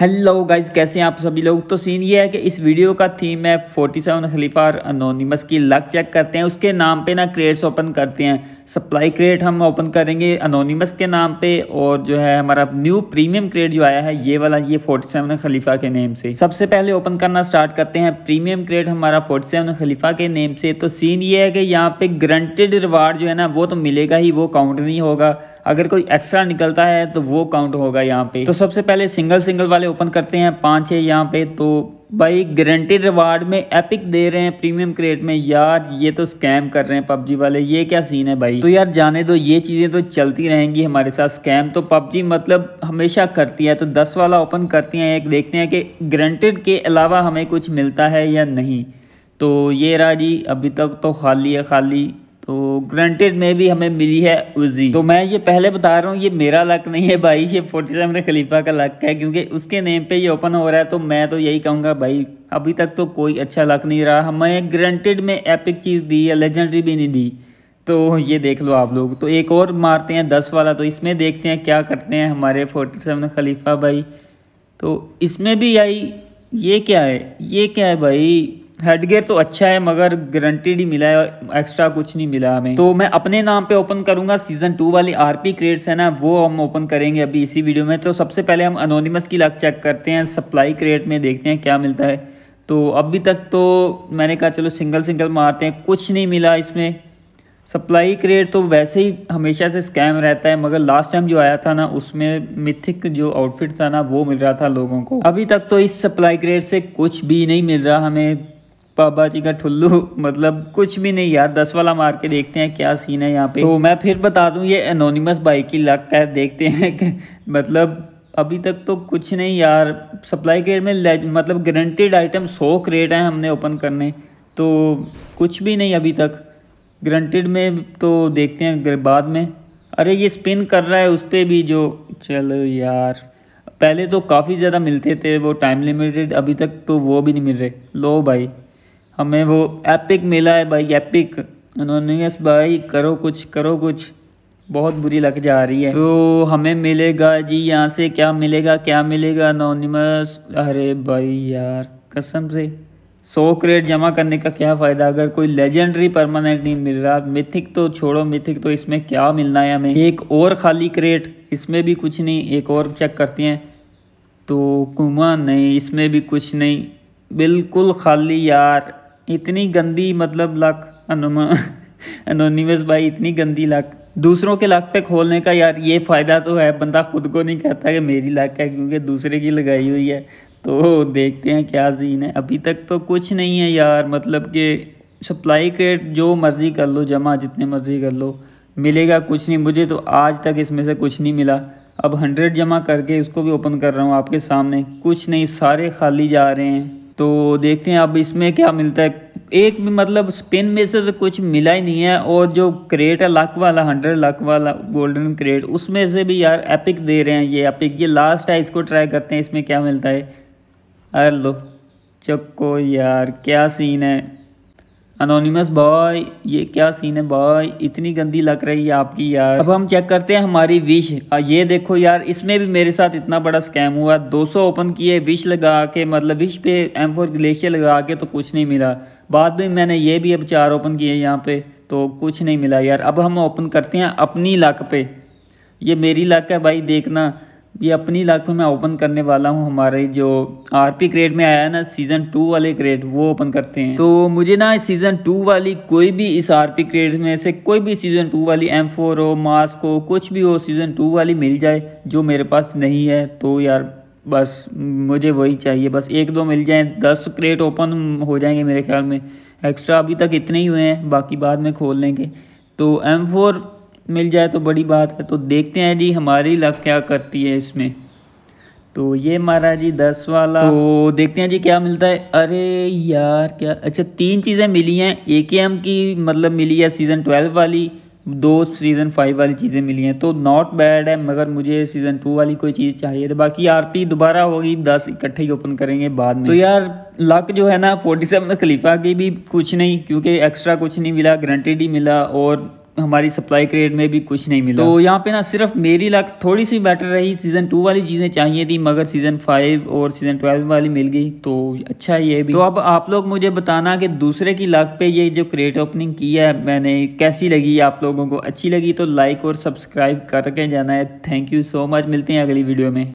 hello guys कैसे हैं आप सभी लोग तो सीन ये है कि इस वीडियो का थीम है फोर्टी सेवन खलीफा और अनोनीमस की लक चेक करते हैं उसके नाम पे ना क्रेट्स ओपन करते हैं सप्लाई क्रेट हम ओपन करेंगे अनोनीमस के नाम पे और जो है हमारा न्यू प्रीमियम क्रेट जो आया है ये वाला ये फ़ोर्टी सेवन खलीफा के नेम से सबसे पहले ओपन करना स्टार्ट करते हैं प्रीमियम क्रेट हमारा फोर्टी सेवन खलीफा के नेम से तो सीन ये है कि यहाँ पे ग्रंटेड रिवार्ड जो है ना वो तो मिलेगा ही वो काउंट नहीं होगा अगर कोई एक्स्ट्रा निकलता है तो वो काउंट होगा यहाँ पे तो सबसे पहले सिंगल सिंगल वाले ओपन करते हैं पाँच है यहाँ पे तो भाई गारंटी रिवार्ड में एपिक दे रहे हैं प्रीमियम क्रिएट में यार ये तो स्कैम कर रहे हैं पबजी वाले ये क्या सीन है भाई तो यार जाने दो ये चीज़ें तो चलती रहेंगी हमारे साथ स्कैम तो पबजी मतलब हमेशा करती है तो दस वाला ओपन करती हैं एक देखते हैं कि ग्रंटेड के अलावा हमें कुछ मिलता है या नहीं तो ये रहा जी अभी तक तो खाली है खाली तो ग्रंटेड में भी हमें मिली है उजी तो मैं ये पहले बता रहा हूँ ये मेरा लक नहीं है भाई ये फोर्टी सेवन खलीफा का लक है क्योंकि उसके नेम पे ये ओपन हो रहा है तो मैं तो यही कहूँगा भाई अभी तक तो कोई अच्छा लक नहीं रहा हमें ग्रंटेड में एपिक चीज़ दी या लेजेंडरी भी नहीं दी तो ये देख लो आप लोग तो एक और मारते हैं दस वाला तो इसमें देखते हैं क्या करते हैं हमारे फोर्टी सेवन खलीफा भाई तो इसमें भी आई ये क्या है ये क्या है भाई हेडगेयर तो अच्छा है मगर गारंटीड ही मिला है एक्स्ट्रा कुछ नहीं मिला हमें तो मैं अपने नाम पे ओपन करूंगा सीजन टू वाली आरपी क्रेड्स है ना वो हम ओपन करेंगे अभी इसी वीडियो में तो सबसे पहले हम अनोनिमस की लक चेक करते हैं सप्लाई क्रेट में देखते हैं क्या मिलता है तो अभी तक तो मैंने कहा चलो सिंगल सिंगल मारते हैं कुछ नहीं मिला इसमें सप्लाई क्रेट तो वैसे ही हमेशा से स्कैम रहता है मगर लास्ट टाइम जो आया था ना उसमें मिथिक जो आउटफिट था ना वो मिल रहा था लोगों को अभी तक तो इस सप्लाई क्रेट से कुछ भी नहीं मिल रहा हमें पापा जी का ठुल्लू मतलब कुछ भी नहीं यार दस वाला मार के देखते हैं क्या सीन है यहाँ पे तो मैं फिर बता दूँ ये एनोनिमस बाइक की लक है देखते हैं कि मतलब अभी तक तो कुछ नहीं यार सप्लाई ग्रेड में मतलब ग्रंटेड आइटम सौ क्रेड हैं हमने ओपन करने तो कुछ भी नहीं अभी तक ग्रंटेड में तो देखते हैं बाद में अरे ये स्पिन कर रहा है उस पर भी जो चलो यार पहले तो काफ़ी ज़्यादा मिलते थे वो टाइम लिमिटेड अभी तक तो वो भी नहीं मिल रहे लो भाई हमें वो एपिक मिला है भाई एपिक उन्होंने यस भाई करो कुछ करो कुछ बहुत बुरी लग जा रही है तो हमें मिलेगा जी यहाँ से क्या मिलेगा क्या मिलेगा अनोनीमस अरे भाई यार कसम से सौ क्रेड जमा करने का क्या फ़ायदा अगर कोई लेजेंडरी परमानेंट नहीं मिल रहा मिथिक तो छोड़ो मिथिक तो इसमें क्या मिलना है हमें एक और खाली क्रेट इसमें भी कुछ नहीं एक और चेक करते हैं तो कुमा नहीं इसमें भी कुछ नहीं बिल्कुल खाली यार इतनी गंदी मतलब लक अनोनीमस भाई इतनी गंदी लक दूसरों के लक पे खोलने का यार ये फ़ायदा तो है बंदा खुद को नहीं कहता कि मेरी लक है क्योंकि दूसरे की लगाई हुई है तो देखते हैं क्या सीन है अभी तक तो कुछ नहीं है यार मतलब कि सप्लाई क्रेट जो मर्ज़ी कर लो जमा जितने मर्ज़ी कर लो मिलेगा कुछ नहीं मुझे तो आज तक इसमें से कुछ नहीं मिला अब हंड्रेड जमा करके उसको भी ओपन कर रहा हूँ आपके सामने कुछ नहीं सारे खाली जा रहे हैं तो देखते हैं अब इसमें क्या मिलता है एक भी मतलब स्पिन में से तो कुछ मिला ही नहीं है और जो क्रेट है लक वाला हंड्रेड लक वाला गोल्डन क्रेट उसमें से भी यार एपिक दे रहे हैं ये एपिक ये लास्ट है इसको ट्राई करते हैं इसमें क्या मिलता है अरे लो चक्को यार क्या सीन है अनोनीमस बॉय ये क्या सीन है बॉय इतनी गंदी लग रही है आपकी यार अब हम चेक करते हैं हमारी विश ये देखो यार इसमें भी मेरे साथ इतना बड़ा स्कैम हुआ 200 ओपन किए विश लगा के मतलब विश पे एम फोर ग्लेशियर लगा के तो कुछ नहीं मिला बाद में मैंने ये भी अब चार ओपन किए यहाँ पे तो कुछ नहीं मिला यार अब हम ओपन करते हैं अपनी लक पे ये मेरी लक है भाई देखना ये अपनी लाइफ में मैं ओपन करने वाला हूँ हमारे जो आरपी ग्रेड में आया है ना सीज़न टू वाले ग्रेड वो ओपन करते हैं तो मुझे ना सीज़न टू वाली कोई भी इस आरपी ग्रेड में से कोई भी सीज़न टू वाली एम फोर हो मास्क हो कुछ भी हो सीज़न टू वाली मिल जाए जो मेरे पास नहीं है तो यार बस मुझे वही चाहिए बस एक दो मिल जाए दस क्रेड ओपन हो जाएंगे मेरे ख्याल में एक्स्ट्रा अभी तक इतने ही हुए हैं बाकी बाद में खोल लेंगे तो एम फोर मिल जाए तो बड़ी बात है तो देखते हैं जी हमारी लक क्या करती है इसमें तो ये हमारा जी दस वाला तो देखते हैं जी क्या मिलता है अरे यार क्या अच्छा तीन चीज़ें मिली हैं ए के एम की मतलब मिली है सीज़न ट्वेल्व वाली दो सीज़न फाइव वाली चीज़ें मिली हैं तो नॉट बैड है मगर मुझे सीज़न टू वाली कोई चीज़ चाहिए तो बाकी आरपी दोबारा होगी दस इकट्ठे ही ओपन करेंगे बाद में तो यार लक जो है ना फोर्टी सेवन खलीफा की भी कुछ नहीं क्योंकि एक्स्ट्रा कुछ नहीं मिला ग्रंटेड ही मिला और हमारी सप्लाई क्रेड में भी कुछ नहीं मिला तो, तो यहाँ पे ना सिर्फ मेरी लक थोड़ी सी बेटर रही सीज़न टू वाली चीज़ें चाहिए थी मगर सीज़न फाइव और सीज़न ट्वेल्व वाली मिल गई तो अच्छा ये भी तो अब आप लोग मुझे बताना कि दूसरे की लक पे ये जो क्रेट ओपनिंग की है मैंने कैसी लगी आप लोगों को अच्छी लगी तो लाइक और सब्सक्राइब करके जाना है थैंक यू सो मच मिलते हैं अगली वीडियो में